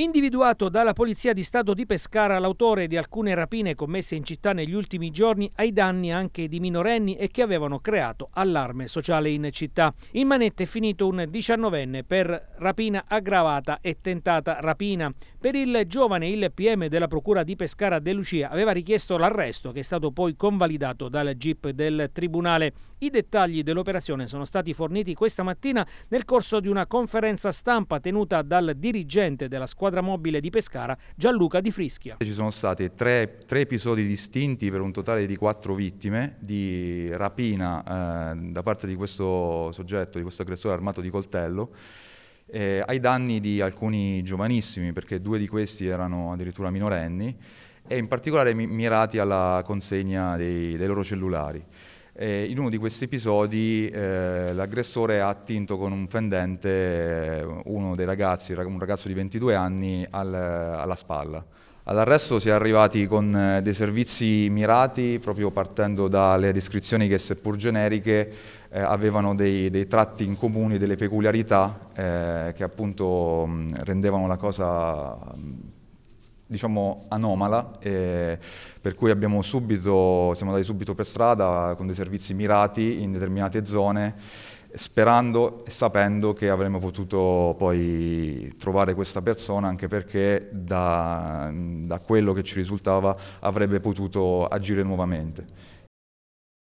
Individuato dalla Polizia di Stato di Pescara l'autore di alcune rapine commesse in città negli ultimi giorni ai danni anche di minorenni e che avevano creato allarme sociale in città. In manette è finito un 19enne per rapina aggravata e tentata rapina. Per il giovane il PM della Procura di Pescara De Lucia aveva richiesto l'arresto che è stato poi convalidato dal GIP del Tribunale. I dettagli dell'operazione sono stati forniti questa mattina nel corso di una conferenza stampa tenuta dal dirigente della squadra squadra mobile di Pescara Gianluca Di Frischia. Ci sono stati tre, tre episodi distinti per un totale di quattro vittime di rapina eh, da parte di questo soggetto, di questo aggressore armato di coltello. Eh, ai danni di alcuni giovanissimi, perché due di questi erano addirittura minorenni, e in particolare mirati alla consegna dei, dei loro cellulari. E eh, in uno di questi episodi eh, l'aggressore ha attinto con un fendente eh, uno dei ragazzi, un ragazzo di 22 anni, al, alla spalla. All'arresto si è arrivati con eh, dei servizi mirati, proprio partendo dalle descrizioni che, seppur generiche, eh, avevano dei, dei, tratti in comune, delle peculiarità eh, che appunto mh, rendevano la cosa mh, diciamo anomala, eh, per cui subito, siamo andati subito per strada con dei servizi mirati in determinate zone, sperando e sapendo che avremmo potuto poi trovare questa persona, anche perché da, da quello che ci risultava avrebbe potuto agire nuovamente.